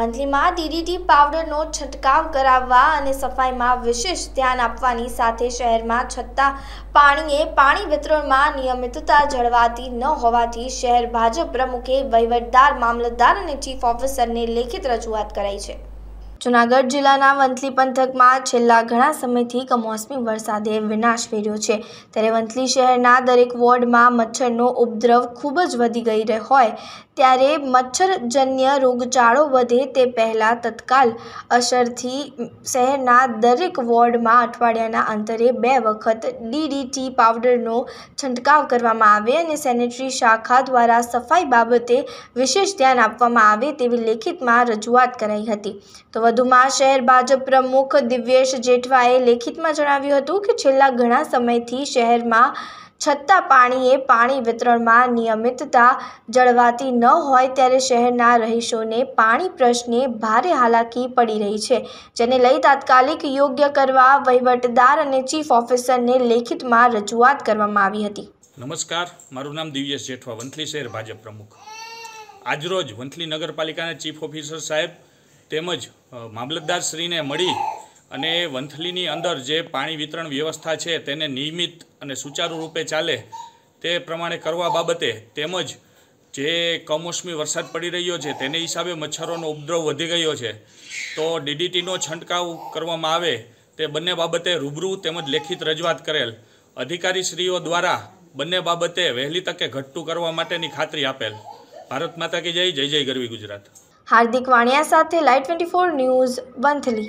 મંથલીમાં DDT પાવડરનો છંટકાવ કરાવવા અને સફાઈમાં વિશેષ ધ્યાન આપવાની સાથે શહેરમાં છતાં પાણીએ પાણી વિતરણમાં નિયમિતતા જળવાતી ન હોવાથી શહેર ભાજપ પ્રમુખે વહીવટદાર મામલતદાર અને ચીફ ઓફિસરને લેખિત રજૂઆત કરાઈ છે જૂનાગઢ જિલ્લાના વંથલી પંથકમાં છેલ્લા ઘણા સમયથી કમોસમી વરસાદે વિનાશ ફેર્યો છે ત્યારે વંથલી શહેરના દરેક વોર્ડમાં મચ્છરનો ઉપદ્રવ ખૂબ જ વધી ગઈ રહ્યો હોય ત્યારે મચ્છરજન્ય રોગચાળો વધે તે પહેલાં તત્કાલ અસરથી શહેરના દરેક વોર્ડમાં અઠવાડિયાના અંતરે બે વખત ડીડીટી પાવડરનો છંટકાવ કરવામાં આવે અને સેનેટરી શાખા દ્વારા સફાઈ બાબતે વિશેષ ધ્યાન આપવામાં આવે તેવી લેખિતમાં રજૂઆત કરાઈ હતી તો વધુમાં શહેર ભાજપ પ્રમુખ દિવ્યેશ જેઠવાએ લેખિતમાં જણાવ્યું હતું કે છેલ્લા ઘણા સમયથી શહેરમાં છતાં પાણીએ પાણી વિતરણમાં નિયમિતતા જળવાતી ન હોય ત્યારે શહેરના રહીશોને પાણી પ્રશ્ને ભારે હાલાકી પડી રહી છે જેને લઈ તાત્કાલિક યોગ્ય કરવા વહીવટદાર અને ચીફ ઓફિસરને લેખિતમાં રજૂઆત કરવામાં આવી હતી નમસ્કાર મારું નામ દિવ્યેશ જેઠવા વંથલી શહેર ભાજપ પ્રમુખ આજરોજ વંથલી નગરપાલિકાના ચીફ ઓફિસર સાહેબ તેમજ મામલતદારશ્રીને મળી અને વંથલીની અંદર જે પાણી વિતરણ વ્યવસ્થા છે તેને નિયમિત અને સુચારુ રૂપે ચાલે તે પ્રમાણે કરવા બાબતે તેમજ જે કમોસમી વરસાદ પડી રહ્યો છે તેને હિસાબે મચ્છરોનો ઉપદ્રવ વધી ગયો છે તો ડીડીટીનો છંટકાવ કરવામાં આવે તે બંને બાબતે રૂબરૂ તેમજ લેખિત રજૂઆત કરેલ અધિકારીશ્રીઓ દ્વારા બંને બાબતે વહેલી તકે ઘટતું કરવા માટેની ખાતરી આપેલ ભારત માતા કી જય જય જય ગરવી ગુજરાત હાર્દિક વાણિયા સાથે live twenty four news Vanthali